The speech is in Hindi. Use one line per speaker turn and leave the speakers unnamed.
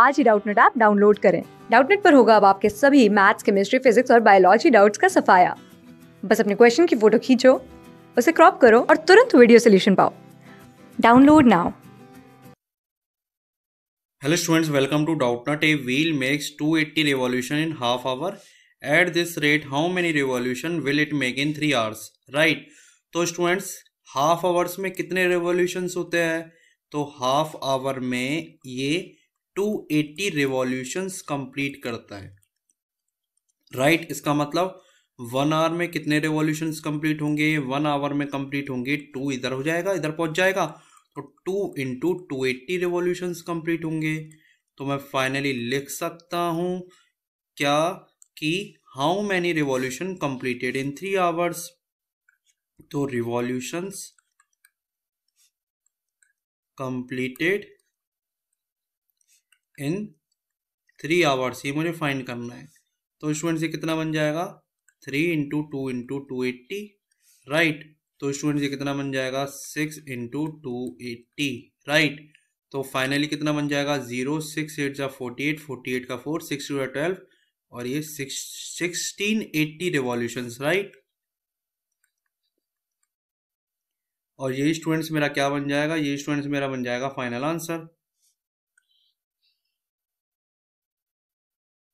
आज ही डाउटनेट ऐप डाउनलोड करें डाउटनेट पर होगा अब आपके सभी मैथ्स केमिस्ट्री फिजिक्स और बायोलॉजी डाउट्स का सफाया बस अपने क्वेश्चन की फोटो खींचो उसे क्रॉप करो और तुरंत वीडियो सोल्यूशन पाओ download now
hello students welcome to Doubtnut a wheel makes 280 revolution in half hour at this rate how many revolution will it make in three hours right तो स्टूडेंट्स हाफ आवर्स में कितने रिवॉल्यूशन होते हैं तो हाफ आवर में ये 280 रिवॉल्यूशंस कंप्लीट करता है राइट right? इसका मतलब वन आवर में कितने रिवॉल्यूशन कंप्लीट होंगे वन आवर में कंप्लीट होंगे टू इधर हो जाएगा इधर पहुंच जाएगा तो two into two eighty revolution complete होंगे तो मैं फाइनली लिख सकता हूं क्या कि how many revolution completed in three hours तो revolutions completed in three hours ये मुझे फाइंड करना है तो स्टूडेंट से कितना बन जाएगा three into two into two eighty right तो स्टूडेंट से कितना बन जाएगा six into two eighty right तो फाइनली कितना बन जाएगा जीरो सिक्स एट जा फोर्टी एट फोर्टी एट का फोर सिक्स टू ट्वेल्व और ये सिक्सटीन एट्टी रिवॉल्यूशन राइट और ये स्टूडेंट्स मेरा क्या बन जाएगा ये स्टूडेंट्स मेरा बन जाएगा फाइनल आंसर